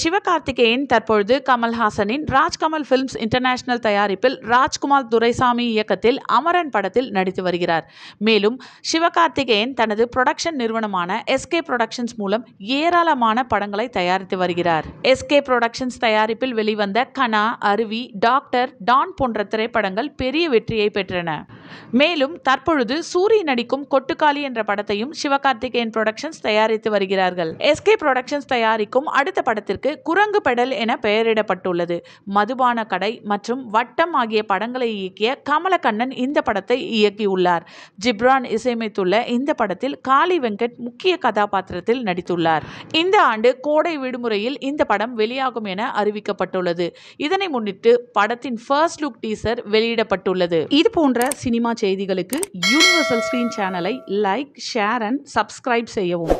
சிவகார்த்திகேயன் தற்பொழுது கமல்ஹாசனின் Rajkamal films international தயாரிப்பில் ராஜ்குமார் துரைசாமி இயக்கத்தில் அமரன் படத்தில் நடித்து வருகிறார் மேலும் சிவகார்த்திகேயன் தனது புரொடக்ஷன் நிறுவனமான எஸ்கே புரொடக்ஷன்ஸ் மூலம் ஏராளமான படங்களை தயாரித்து வருகிறார் எஸ்கே புரொடக்ஷன்ஸ் தயாரிப்பில் வெளிவந்த கனா அருவி டாக்டர் டான் போன்ற திரைப்படங்கள் பெரிய வெற்றியை பெற்றன மேலும் தற்பொழுது சூரி நடிக்கும் கொட்டுக்காளி என்ற படத்தையும் சிவகார்த்திகேயன் புரொடக்ஷன்ஸ் தயாரித்து வருகிறார்கள் எஸ்கே புரொடக்ஷன்ஸ் தயாரிக்கும் அடுத்த படத்திற்கு குரங்கு பெடல் என பெயரிடப்பட்டுள்ளது மதுபான கடை மற்றும் வட்டம் ஆகிய படங்களை இயக்கிய கமலக்கண்ணன் இந்த படத்தை இயக்கியுள்ளார் ஜிப்ரான் இசையமைத்துள்ள இந்த படத்தில் காளி வெங்கட் முக்கிய கதாபாத்திரத்தில் நடித்துள்ளார் இந்த ஆண்டு கோடை விடுமுறையில் இந்த படம் வெளியாகும் என அறிவிக்கப்பட்டுள்ளது இதனை முன்னிட்டு படத்தின் ஃபர்ஸ்ட் லுக் டீசர் வெளியிடப்பட்டுள்ளது இது போன்ற சினிமா சினிமா செய்திகளுக்கு யூனிவர்சல் ஸ்க்ரீன் சேனலை லைக் ஷேர் அண்ட் சப்ஸ்கிரைப் செய்யவும்